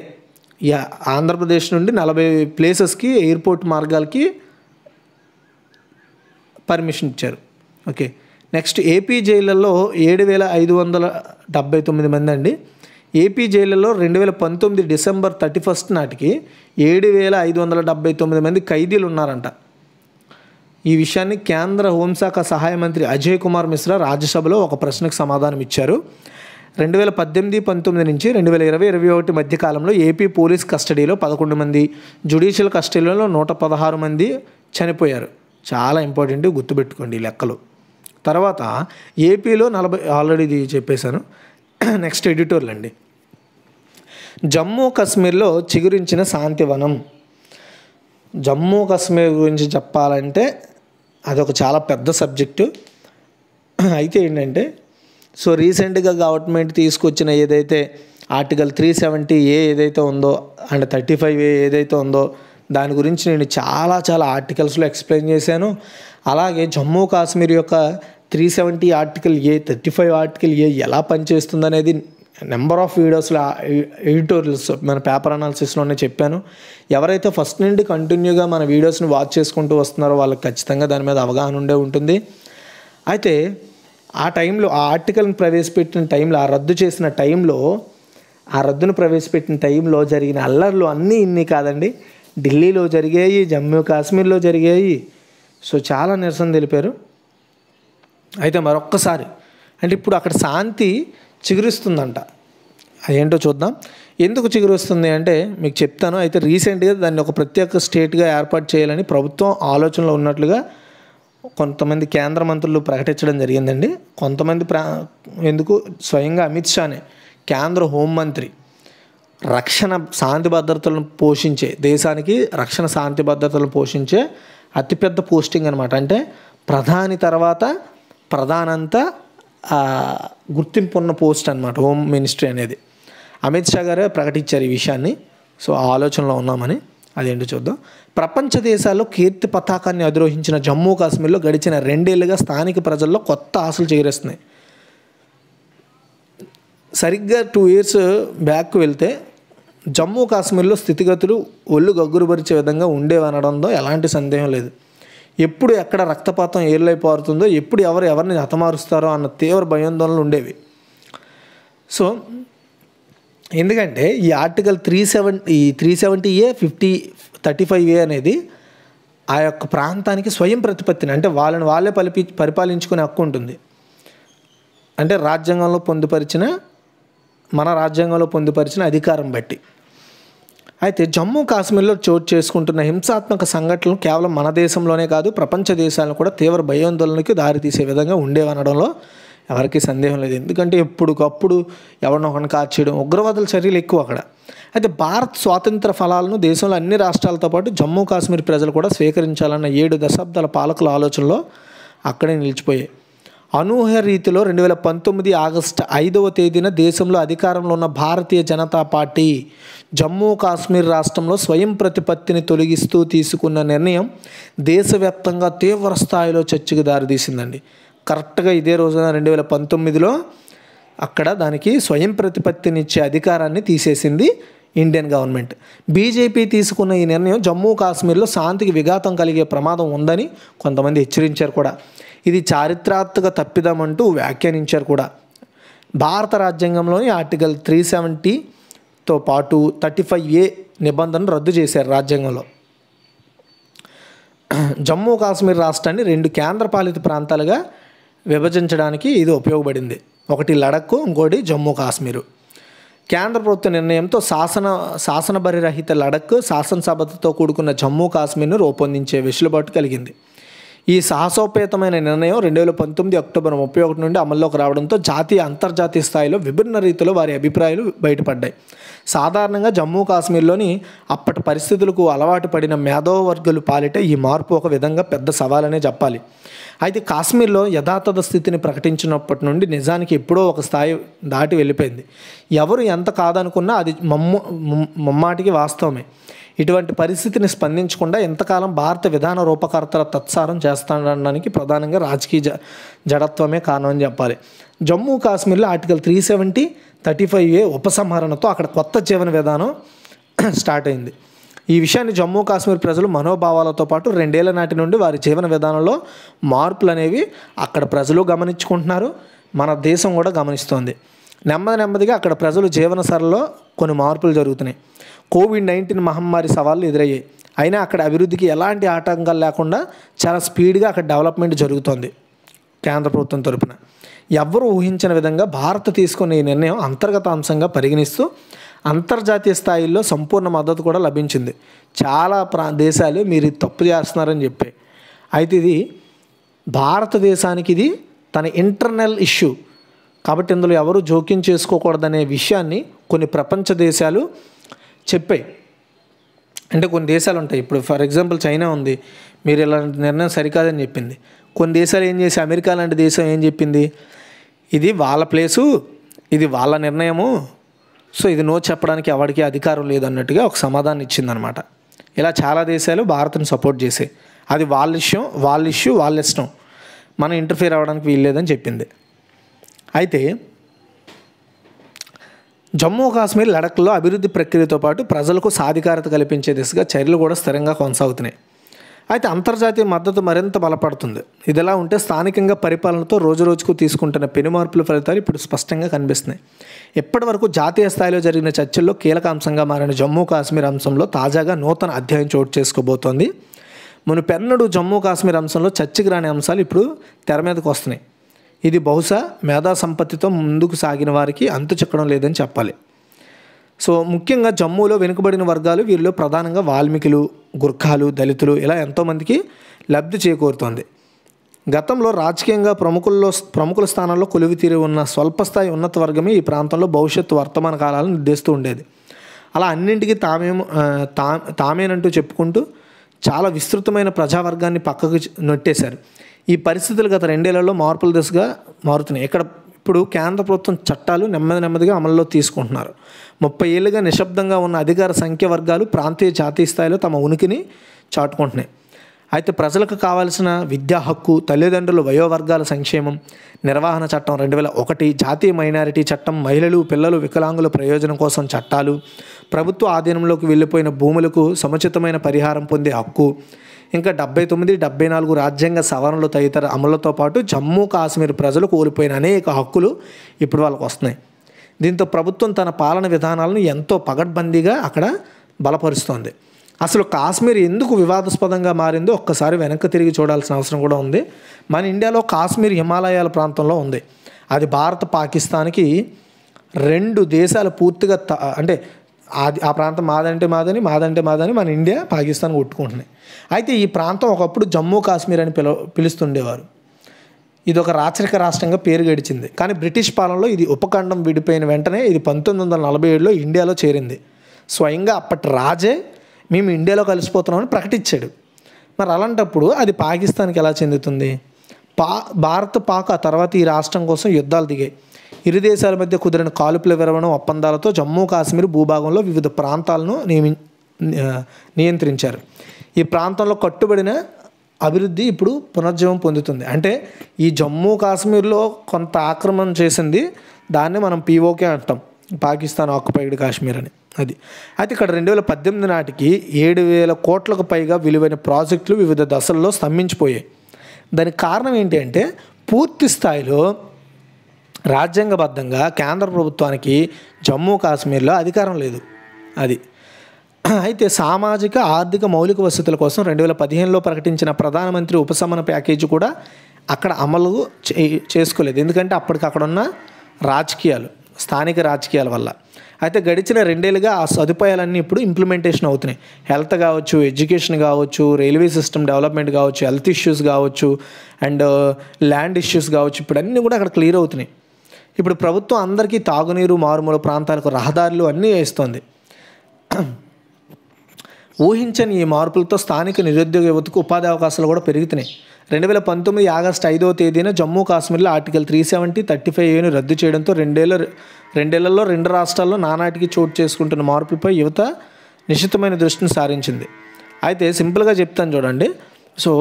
ఆంధ్రప్రదేశ్ నుండి నలభై ప్లేసెస్కి ఎయిర్పోర్ట్ మార్గాలకి పర్మిషన్ ఇచ్చారు ఓకే నెక్స్ట్ ఏపీ జైళ్ళల్లో ఏడు వేల ఐదు వందల డెబ్బై తొమ్మిది మంది అండి ఏపీ జైళ్లలో రెండు వేల పంతొమ్మిది డిసెంబర్ థర్టీ ఫస్ట్ నాటికి ఏడు వేల ఐదు వందల డెబ్బై తొమ్మిది మంది ఖైదీలు ఉన్నారంట ఈ విషయాన్ని కేంద్ర హోంశాఖ సహాయ మంత్రి అజయ్ కుమార్ మిశ్రా రాజ్యసభలో ఒక ప్రశ్నకు సమాధానం ఇచ్చారు రెండు వేల పద్దెనిమిది పంతొమ్మిది నుంచి రెండు వేల ఇరవై ఇరవై ఒకటి మధ్య కాలంలో ఏపీ పోలీస్ కస్టడీలో పదకొండు మంది జ్యుడిషియల్ కస్టడీలో నూట పదహారు మంది చనిపోయారు చాలా ఇంపార్టెంట్ గుర్తుపెట్టుకోండి ఈ లెక్కలు తర్వాత ఏపీలో నలభై ఆల్రెడీ చెప్పేశాను నెక్స్ట్ ఎడిటోర్లు అండి జమ్మూ కాశ్మీర్లో చిగురించిన శాంతివనం జమ్మూ కాశ్మీర్ గురించి చెప్పాలంటే అదొక చాలా పెద్ద సబ్జెక్టు అయితే ఏంటంటే సో రీసెంట్గా గవర్నమెంట్ తీసుకొచ్చిన ఏదైతే ఆర్టికల్ త్రీ సెవెంటీ ఏ ఏదైతే ఉందో అండ్ థర్టీ ఫైవ్ ఏ ఏదైతే ఉందో దాని గురించి నేను చాలా చాలా ఆర్టికల్స్లో ఎక్స్ప్లెయిన్ చేశాను అలాగే జమ్మూ కాశ్మీర్ యొక్క three seventy article A thirty five article A ఎలా పనిచేస్తుంది అనేది నెంబర్ ఆఫ్ వీడియోస్లో ఎడిటోరియల్స్ మన పేపర్ అనాలిసిస్లోనే చెప్పాను ఎవరైతే ఫస్ట్ నుండి కంటిన్యూగా మన వీడియోస్ని వాచ్ చేసుకుంటూ వస్తున్నారో వాళ్ళకి ఖచ్చితంగా దాని మీద అవగాహన ఉండే ఉంటుంది అయితే ఆ టైంలో ఆ ఆర్టికల్ని ప్రవేశపెట్టిన టైంలో ఆ రద్దు చేసిన టైంలో ఆ రద్దును ప్రవేశపెట్టిన టైంలో జరిగిన అల్లర్లు అన్నీ ఇన్ని కాదండి ఢిల్లీలో జరిగాయి జమ్మూ కాశ్మీర్లో జరిగాయి సో చాలా నిరసన తెలిపారు అయితే మరొక్కసారి అంటే ఇప్పుడు అక్కడ శాంతి చిగురిస్తుందంట అదేంటో చూద్దాం ఎందుకు చిగురుస్తుంది అంటే మీకు చెప్తాను అయితే రీసెంట్గా దాన్ని ఒక ప్రత్యేక స్టేట్గా ఏర్పాటు చేయాలని ప్రభుత్వం ఆలోచనలో ఉన్నట్లుగా కొంతమంది కేంద్ర మంత్రులు ప్రకటించడం జరిగిందండి కొంతమంది ప్రా ఎందుకు స్వయంగా అమిత్ షానే కేంద్ర హోంమంత్రి రక్షణ శాంతి భద్రతలను పోషించే దేశానికి రక్షణ శాంతి భద్రతలను పోషించే అతిపెద్ద పోస్టింగ్ అనమాట అంటే ప్రధాని తర్వాత ప్రధానంత గుర్తింపు ఉన్న పోస్ట్ అనమాట హోమ్ మినిస్ట్రీ అనేది అమిత్ షా గారు ప్రకటించారు ఈ విషయాన్ని సో ఆ ఆలోచనలో ఉన్నామని అదేంటో చూద్దాం ప్రపంచ దేశాల్లో కీర్తి పతాకాన్ని అధిరోహించిన జమ్మూ కాశ్మీర్లో గడిచిన రెండేళ్లుగా స్థానిక ప్రజల్లో కొత్త ఆశలు చేరేస్తున్నాయి సరిగ్గా టూ ఇయర్స్ బ్యాక్ వెళ్తే జమ్మూ కాశ్మీర్లో స్థితిగతులు ఒళ్ళు గగ్గురుపరిచే విధంగా ఉండేవనడంతో ఎలాంటి సందేహం లేదు ఎప్పుడు ఎక్కడ రక్తపాతం ఏర్లై ఎప్పుడు ఎవరు ఎవరిని హతమారుస్తారో అన్న తీవ్ర భయాందోళనలు ఉండేవి సో ఎందుకంటే ఈ ఆర్టికల్ త్రీ సెవెన్ ఈ three seventy A fifty thirty five A అనేది ఆ యొక్క ప్రాంతానికి స్వయం ప్రతిపత్తిని అంటే వాళ్ళని వాళ్ళే పలిపి పరిపాలించుకునే హక్కు ఉంటుంది అంటే రాజ్యాంగంలో పొందుపరిచిన మన రాజ్యాంగంలో పొందుపరిచిన అధికారం బట్టి అయితే జమ్మూ కాశ్మీర్లో చోటు చేసుకుంటున్న హింసాత్మక సంఘటనలు కేవలం మన దేశంలోనే కాదు ప్రపంచ దేశాలను కూడా తీవ్ర భయోందోళనకి దారితీసే విధంగా ఉండేవనడంలో ఎవరికీ సందేహం లేదు ఎందుకంటే ఎప్పుడుకప్పుడు ఎవరినో ఒకరిని కాచేయడం ఉగ్రవాదుల చర్యలు ఎక్కువ అక్కడ అయితే భారత్ స్వాతంత్ర ఫలాలను దేశంలో అన్ని రాష్ట్రాలతో పాటు జమ్మూ కాశ్మీర్ ప్రజలు కూడా స్వీకరించాలన్న ఏడు దశాబ్దాల పాలకుల ఆలోచనలో అక్కడే నిలిచిపోయాయి అనూహ్య రీతిలో రెండు వేల పంతొమ్మిది ఆగస్టు ఐదవ తేదీన దేశంలో అధికారంలో ఉన్న భారతీయ జనతా పార్టీ జమ్మూ కాశ్మీర్ రాష్ట్రంలో స్వయం ప్రతిపత్తిని తొలగిస్తూ తీసుకున్న నిర్ణయం దేశవ్యాప్తంగా తీవ్ర స్థాయిలో చర్చకు దారితీసిందండి కరెక్ట్గా ఇదే రోజున రెండు వేల పంతొమ్మిదిలో అక్కడ దానికి స్వయం ప్రతిపత్తినిచ్చే అధికారాన్ని తీసేసింది ఇండియన్ గవర్నమెంట్ బీజేపీ తీసుకున్న ఈ నిర్ణయం జమ్మూ కాశ్మీర్లో శాంతికి విఘాతం కలిగే ప్రమాదం ఉందని కొంతమంది హెచ్చరించారు కూడా ఇది చారిత్రాత్మక అంటూ వ్యాఖ్యానించారు కూడా భారత రాజ్యాంగంలోని ఆర్టికల్ త్రీ సెవెంటీతో పాటు థర్టీ ఫైవ్ ఏ నిబంధనను రద్దు చేశారు రాజ్యాంగంలో జమ్మూ కాశ్మీర్ రాష్ట్రాన్ని రెండు కేంద్రపాలిత ప్రాంతాలుగా విభజించడానికి ఇది ఉపయోగపడింది ఒకటి లడక్ ఇంకోటి జమ్మూ కాశ్మీరు కేంద్ర ప్రభుత్వ నిర్ణయంతో శాసన బరిరహిత లడక్ శాసనసభతో కూడుకున్న జమ్మూ కాశ్మీర్ను రూపొందించే వెసులుబాటు కలిగింది ఈ సాహసోపేతమైన నిర్ణయం రెండు వేల పంతొమ్మిది అక్టోబర్ ముప్పై ఒకటి నుండి అమల్లోకి రావడంతో జాతీయ అంతర్జాతీయ స్థాయిలో విభిన్న రీతిలో వారి అభిప్రాయాలు బయటపడ్డాయి సాధారణంగా జమ్మూ కాశ్మీర్లోని అప్పటి పరిస్థితులకు అలవాటు పడిన మేధోవర్గులు పాలిటే ఈ మార్పు ఒక విధంగా పెద్ద సవాలనే చెప్పాలి అయితే కాశ్మీర్లో యథాతథ స్థితిని ప్రకటించినప్పటి నుండి నిజానికి ఎప్పుడో ఒక స్థాయి దాటి వెళ్ళిపోయింది ఎవరు ఎంత కాదనుకున్నా అది మమ్ము మమ్మాటికి వాస్తవమే ఇటువంటి పరిస్థితిని స్పందించకుండా ఎంతకాలం భారత విధాన రూపకర్తల తత్సారం చేస్తానడానికి ప్రధానంగా రాజకీయ జడత్వమే కారణం అని చెప్పాలి జమ్మూ కాశ్మీర్లో article three seventy thirty five A ఉపసంహరణతో అక్కడ కొత్త జీవన విధానం స్టార్ట్ అయింది ఈ విషయాన్ని జమ్మూ కాశ్మీర్ ప్రజలు మనోభావాలతో పాటు రెండేళ్ల నాటి నుండి వారి జీవన విధానంలో మార్పులు అనేవి అక్కడ ప్రజలు గమనించుకుంటున్నారు మన దేశం కూడా గమనిస్తోంది నెమ్మది నెమ్మదిగా అక్కడ ప్రజలు జీవన జీవనశరలో కొన్ని మార్పులు జరుగుతున్నాయి కోవిడ్ నైన్టీన్ మహమ్మారి సవాళ్ళు ఎదురయ్యాయి అయినా అక్కడ అభివృద్ధికి ఎలాంటి ఆటంకాలు లేకుండా చాలా స్పీడ్గా అక్కడ డెవలప్మెంట్ జరుగుతోంది కేంద్ర ప్రభుత్వం తరపున ఎవరు ఊహించిన విధంగా భారత్ తీసుకున్న ఈ నిర్ణయం అంతర్గత అంశంగా పరిగణిస్తూ అంతర్జాతీయ స్థాయిలో సంపూర్ణ మద్దతు కూడా లభించింది చాలా ప్రా దేశాలు మీరు తప్పు చేస్తున్నారని చెప్పి అయితే ఇది భారతదేశానికి ఇది తన ఇంటర్నల్ ఇష్యూ కాబట్టి ఇందులో ఎవరు జోక్యం చేసుకోకూడదనే విషయాన్ని కొన్ని ప్రపంచ దేశాలు చెప్పాయి అంటే కొన్ని దేశాలు ఉంటాయి ఇప్పుడు ఫర్ ఎగ్జాంపుల్ చైనా ఉంది మీరు ఇలాంటి నిర్ణయం సరికాదని చెప్పింది కొన్ని దేశాలు ఏం చేసి అమెరికా లాంటి దేశం ఏం చెప్పింది ఇది వాళ్ళ ప్లేసు ఇది వాళ్ళ నిర్ణయము సో ఇది నో చెప్పడానికి ఎవరికి అధికారం లేదన్నట్టుగా ఒక సమాధానం ఇచ్చిందనమాట ఇలా చాలా దేశాలు భారత్ను సపోర్ట్ చేసాయి అది వాళ్ళ ఇష్యం వాళ్ళ ఇష్యూ వాళ్ళ ఇష్టం మనం ఇంటర్ఫేర్ అవ్వడానికి వీల్లేదని చెప్పింది అయితే జమ్మూ కాశ్మీర్ లడఖ్లో అభివృద్ధి ప్రక్రియతో పాటు ప్రజలకు సాధికారత కల్పించే దిశగా చర్యలు కూడా స్థిరంగా కొనసాగుతున్నాయి అయితే అంతర్జాతీయ మద్దతు మరింత బలపడుతుంది ఇదిలా ఉంటే స్థానికంగా పరిపాలనతో రోజురోజుకు తీసుకుంటున్న పెనుమార్పుల ఫలితాలు ఇప్పుడు స్పష్టంగా కనిపిస్తున్నాయి ఇప్పటి వరకు జాతీయ స్థాయిలో జరిగిన చర్చల్లో కీలక అంశంగా మారిన జమ్మూ కాశ్మీర్ అంశంలో తాజాగా నూతన అధ్యాయం చోటు చేసుకోబోతోంది పెన్నడు జమ్మూ కాశ్మీర్ అంశంలో చర్చకు రాని అంశాలు ఇప్పుడు తెర మీదకు వస్తున్నాయి ఇది బహుశా మేధా సంపత్తితో ముందుకు సాగిన వారికి అంతు చిక్కడం లేదని చెప్పాలి సో ముఖ్యంగా జమ్మూలో వెనుకబడిన వర్గాలు వీరిలో ప్రధానంగా వాల్మీకులు గుర్ఖాలు దళితులు ఇలా ఎంతోమందికి లబ్ధి చేకూరుతోంది గతంలో రాజకీయంగా ప్రముఖుల్లో ప్రముఖుల స్థానంలో కొలువి తీరి ఉన్న స్వల్పస్థాయి ఉన్నత వర్గమే ఈ ప్రాంతంలో భవిష్యత్తు వర్తమాన కాలాలను నిర్దేశిస్తూ ఉండేది అలా అన్నింటికీ తామేమో తా తామేనంటూ చెప్పుకుంటూ చాలా విస్తృతమైన ప్రజావర్గాన్ని పక్కకు నొట్టేశారు ఈ పరిస్థితులు గత రెండేళ్లలో మార్పుల దిశగా మారుతున్నాయి ఇక్కడ ఇప్పుడు కేంద్ర ప్రభుత్వం చట్టాలు నెమ్మది నెమ్మదిగా అమల్లో తీసుకుంటున్నారు ముప్పై ఏళ్ళుగా నిశ్శబ్దంగా ఉన్న అధికార సంఖ్య వర్గాలు ప్రాంతీయ జాతీయ స్థాయిలో తమ ఉనికిని చాటుకుంటున్నాయి అయితే ప్రజలకు కావాల్సిన విద్యా హక్కు తల్లిదండ్రులు వయోవర్గాల సంక్షేమం నిర్వహణ చట్టం రెండు వేల ఒకటి జాతీయ మైనారిటీ చట్టం మహిళలు పిల్లలు వికలాంగుల ప్రయోజనం కోసం చట్టాలు ప్రభుత్వ ఆధీనంలోకి వెళ్ళిపోయిన భూములకు సముచితమైన పరిహారం పొందే హక్కు ఇంకా డెబ్బై తొమ్మిది డెబ్బై నాలుగు రాజ్యాంగ సవరణలు తదితర అమలుతో పాటు జమ్మూ కాశ్మీర్ ప్రజలు కోల్పోయిన అనేక హక్కులు ఇప్పుడు వాళ్ళకు వస్తున్నాయి దీంతో ప్రభుత్వం తన పాలన విధానాలను ఎంతో పగడ్బందీగా అక్కడ బలపరుస్తోంది అసలు కాశ్మీర్ ఎందుకు వివాదాస్పదంగా మారిందో ఒక్కసారి వెనక్కి తిరిగి చూడాల్సిన అవసరం కూడా ఉంది మన ఇండియాలో కాశ్మీర్ హిమాలయాల ప్రాంతంలో ఉంది అది భారత పాకిస్తాన్కి రెండు దేశాలు పూర్తిగా అంటే అది ఆ ప్రాంతం మాదంటే మాదని మాదంటే మాదని మన ఇండియా పాకిస్తాన్ కొట్టుకుంటున్నాయి అయితే ఈ ప్రాంతం ఒకప్పుడు జమ్మూ కాశ్మీర్ అని పిలు పిలుస్తుండేవారు ఇది ఒక రాచరిక రాష్ట్రంగా పేరు గడిచింది కానీ బ్రిటిష్ పాలనలో ఇది ఉపఖండం విడిపోయిన వెంటనే ఇది పంతొమ్మిది వందల నలభై ఏడులో ఇండియాలో చేరింది స్వయంగా అప్పటి రాజే మేము ఇండియాలో కలిసిపోతున్నామని ప్రకటించాడు మరి అలాంటప్పుడు అది పాకిస్తాన్కి ఎలా చెందుతుంది పా భారత్ పాక్ ఆ తర్వాత ఈ రాష్ట్రం కోసం యుద్ధాలు దిగాయి ఇరు దేశాల మధ్య కుదిరిన కాలుపుల విరమణ ఒప్పందాలతో జమ్మూ కాశ్మీర్ భూభాగంలో వివిధ ప్రాంతాలను నియమి నియంత్రించారు ఈ ప్రాంతంలో కట్టుబడిన అభివృద్ధి ఇప్పుడు పునర్జీవం పొందుతుంది అంటే ఈ జమ్మూ కాశ్మీర్లో కొంత ఆక్రమణ చేసింది దాన్ని మనం పీఓకే అంటాం పాకిస్తాన్ ఆక్యుపైడ్ కాశ్మీర్ అని అది అయితే ఇక్కడ రెండు వేల పద్దెనిమిది నాటికి ఏడు వేల కోట్లకు పైగా విలువైన ప్రాజెక్టులు వివిధ దశల్లో స్తంభించిపోయాయి దానికి కారణం ఏంటి అంటే పూర్తి స్థాయిలో రాజ్యాంగబద్ధంగా కేంద్ర ప్రభుత్వానికి జమ్మూ కాశ్మీర్లో అధికారం లేదు అది అయితే సామాజిక ఆర్థిక మౌలిక వసతుల కోసం రెండు వేల పదిహేనులో ప్రకటించిన ప్రధానమంత్రి ఉపశమన ప్యాకేజీ కూడా అక్కడ అమలు చేసుకోలేదు ఎందుకంటే అప్పటికక్కడున్న ఉన్న రాజకీయాలు స్థానిక రాజకీయాల వల్ల అయితే గడిచిన రెండేళ్ళుగా ఆ సదుపాయాలన్నీ ఇప్పుడు ఇంప్లిమెంటేషన్ అవుతున్నాయి హెల్త్ కావచ్చు ఎడ్యుకేషన్ కావచ్చు రైల్వే సిస్టమ్ డెవలప్మెంట్ కావచ్చు హెల్త్ ఇష్యూస్ కావచ్చు అండ్ ల్యాండ్ ఇష్యూస్ కావచ్చు ఇప్పుడు అన్నీ కూడా అక్కడ క్లియర్ అవుతున్నాయి ఇప్పుడు ప్రభుత్వం అందరికీ తాగునీరు మారుమూల ప్రాంతాలకు రహదారులు అన్నీ వేస్తోంది ఊహించని ఈ మార్పులతో స్థానిక నిరుద్యోగ యువతకు ఉపాధి అవకాశాలు కూడా పెరుగుతున్నాయి రెండు వేల పంతొమ్మిది ఆగస్టు ఐదవ తేదీన జమ్మూ కాశ్మీర్లో article three seventy thirty five ఏను రద్దు చేయడంతో రెండేళ్ళ రెండేళ్లలో రెండు రాష్ట్రాల్లో నానాటికి చోటు చేసుకుంటున్న మార్పులపై యువత నిశ్చితమైన దృష్టిని సారించింది అయితే సింపుల్గా చెప్తాను చూడండి సో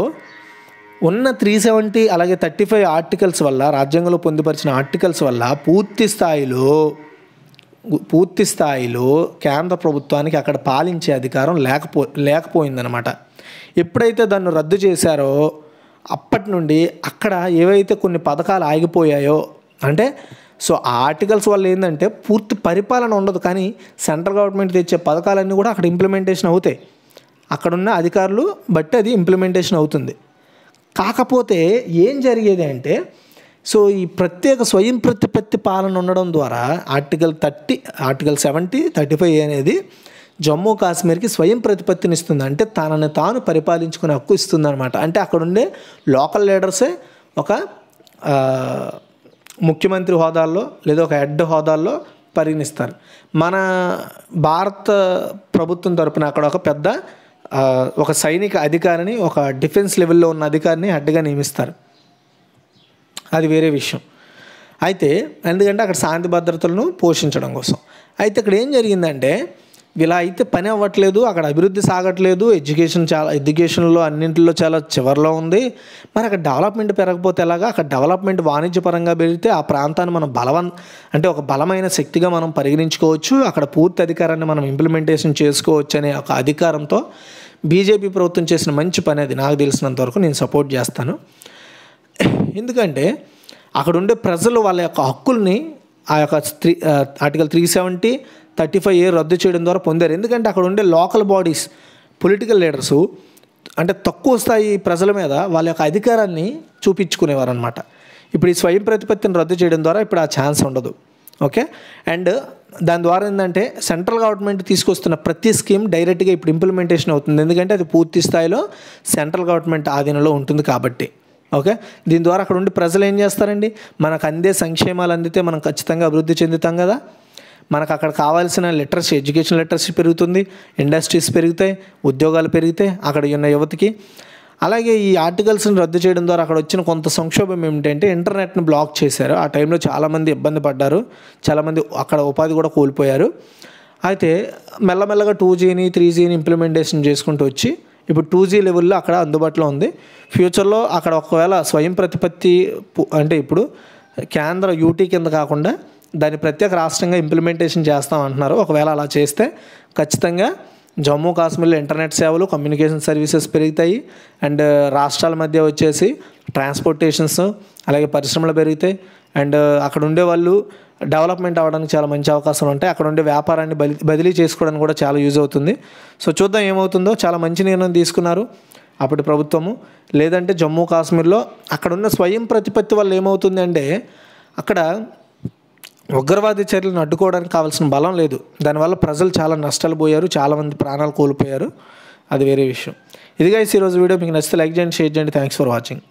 ఉన్న త్రీ సెవెంటీ అలాగే థర్టీ ఫైవ్ ఆర్టికల్స్ వల్ల రాజ్యాంగంలో పొందుపరిచిన ఆర్టికల్స్ వల్ల పూర్తి స్థాయిలో పూర్తి స్థాయిలో కేంద్ర ప్రభుత్వానికి అక్కడ పాలించే అధికారం లేకపో లేకపోయిందనమాట ఎప్పుడైతే దాన్ని రద్దు చేశారో అప్పటి నుండి అక్కడ ఏవైతే కొన్ని పథకాలు ఆగిపోయాయో అంటే సో ఆ ఆర్టికల్స్ వల్ల ఏంటంటే పూర్తి పరిపాలన ఉండదు కానీ సెంట్రల్ గవర్నమెంట్ తెచ్చే పథకాలన్నీ కూడా అక్కడ ఇంప్లిమెంటేషన్ అవుతాయి అక్కడున్న అధికారులు బట్టి అది ఇంప్లిమెంటేషన్ అవుతుంది కాకపోతే ఏం జరిగేది అంటే సో ఈ ప్రత్యేక స్వయం ప్రతిపత్తి పాలన ఉండడం ద్వారా article thirty article seventy thirty five అనేది జమ్మూ కాశ్మీర్కి స్వయం ప్రతిపత్తిని ఇస్తుంది అంటే తనని తాను పరిపాలించుకునే హక్కు ఇస్తుంది అనమాట అంటే అక్కడుండే లోకల్ లీడర్సే ఒక ముఖ్యమంత్రి హోదాల్లో లేదా ఒక హెడ్ హోదాల్లో పరిగణిస్తారు మన భారత ప్రభుత్వం తరపున అక్కడ ఒక పెద్ద ఒక సైనిక అధికారిని ఒక డిఫెన్స్ లెవెల్లో ఉన్న అధికారిని హెడ్గా నియమిస్తారు అది వేరే విషయం అయితే ఎందుకంటే అక్కడ శాంతి భద్రతలను పోషించడం కోసం అయితే ఇక్కడ ఏం జరిగిందంటే ఇలా అయితే పని అవ్వట్లేదు అక్కడ అభివృద్ధి సాగట్లేదు ఎడ్యుకేషన్ చాలా ఎడ్యుకేషన్లో అన్నింటిలో చాలా చివరిలో ఉంది మరి అక్కడ డెవలప్మెంట్ పెరగపోతే ఎలాగా అక్కడ డెవలప్మెంట్ వాణిజ్యపరంగా పెరిగితే ఆ ప్రాంతాన్ని మనం బలవన్ అంటే ఒక బలమైన శక్తిగా మనం పరిగణించుకోవచ్చు అక్కడ పూర్తి అధికారాన్ని మనం ఇంప్లిమెంటేషన్ చేసుకోవచ్చు అనే ఒక అధికారంతో బీజేపీ ప్రభుత్వం చేసిన మంచి పని అది నాకు తెలిసినంత వరకు నేను సపోర్ట్ చేస్తాను ఎందుకంటే అక్కడ ఉండే ప్రజలు వాళ్ళ యొక్క హక్కుల్ని ఆ యొక్క three article three seventy thirty five A రద్దు చేయడం ద్వారా పొందారు ఎందుకంటే అక్కడ ఉండే లోకల్ బాడీస్ పొలిటికల్ లీడర్సు అంటే తక్కువ స్థాయి ప్రజల మీద వాళ్ళ యొక్క అధికారాన్ని చూపించుకునేవారు అనమాట ఇప్పుడు ఈ స్వయం ప్రతిపత్తిని రద్దు చేయడం ద్వారా ఇప్పుడు ఆ ఛాన్స్ ఉండదు ఓకే అండ్ దాని ద్వారా ఏంటంటే సెంట్రల్ గవర్నమెంట్ తీసుకొస్తున్న ప్రతి స్కీమ్ డైరెక్ట్గా ఇప్పుడు ఇంప్లిమెంటేషన్ అవుతుంది ఎందుకంటే అది పూర్తి స్థాయిలో సెంట్రల్ గవర్నమెంట్ ఆధీనంలో ఉంటుంది కాబట్టి ఓకే దీని ద్వారా అక్కడ ఉండి ప్రజలు ఏం చేస్తారండి మనకు అందే సంక్షేమాలు అందితే మనం ఖచ్చితంగా అభివృద్ధి చెందుతాం కదా మనకు అక్కడ కావాల్సిన లిటరసీ ఎడ్యుకేషన్ లిటరసీ పెరుగుతుంది ఇండస్ట్రీస్ పెరుగుతాయి ఉద్యోగాలు పెరిగితే అక్కడ ఉన్న యువతకి అలాగే ఈ ఆర్టికల్స్ని రద్దు చేయడం ద్వారా అక్కడ వచ్చిన కొంత సంక్షోభం ఏమిటంటే ఇంటర్నెట్ని బ్లాక్ చేశారు ఆ టైంలో చాలామంది ఇబ్బంది పడ్డారు చాలామంది అక్కడ ఉపాధి కూడా కోల్పోయారు అయితే మెల్లమెల్లగా టూ జీని త్రీ జీని ఇంప్లిమెంటేషన్ చేసుకుంటూ వచ్చి ఇప్పుడు టూ జీ లెవెల్లో అక్కడ అందుబాటులో ఉంది ఫ్యూచర్లో అక్కడ ఒకవేళ స్వయం ప్రతిపత్తి అంటే ఇప్పుడు కేంద్ర యూటీ కింద కాకుండా దాన్ని ప్రత్యేక రాష్ట్రంగా ఇంప్లిమెంటేషన్ చేస్తామంటున్నారు ఒకవేళ అలా చేస్తే ఖచ్చితంగా జమ్మూ కాశ్మీర్లో ఇంటర్నెట్ సేవలు కమ్యూనికేషన్ సర్వీసెస్ పెరుగుతాయి అండ్ uh, రాష్ట్రాల మధ్య వచ్చేసి ట్రాన్స్పోర్టేషన్స్ అలాగే పరిశ్రమలు పెరుగుతాయి అండ్ uh, అక్కడ ఉండే వాళ్ళు డెవలప్మెంట్ అవ్వడానికి చాలా మంచి అవకాశాలు ఉంటాయి అక్కడ ఉండే వ్యాపారాన్ని బలి బదిలీ చేసుకోవడానికి కూడా చాలా యూజ్ అవుతుంది సో చూద్దాం ఏమవుతుందో చాలా మంచి నిర్ణయం తీసుకున్నారు అప్పటి ప్రభుత్వము లేదంటే జమ్మూ కాశ్మీర్లో అక్కడ ఉన్న స్వయం ప్రతిపత్తి వల్ల ఏమవుతుంది అంటే అక్కడ ఉగ్రవాది చర్యలను అడ్డుకోవడానికి కావాల్సిన బలం లేదు దానివల్ల ప్రజలు చాలా నష్టాలు పోయారు చాలామంది ప్రాణాలు కోల్పోయారు అది వేరే విషయం ఇదిగా ఈరోజు వీడియో మీకు నచ్చితే లైక్ చేయండి షేర్ చేయండి థ్యాంక్స్ ఫర్ వాచింగ్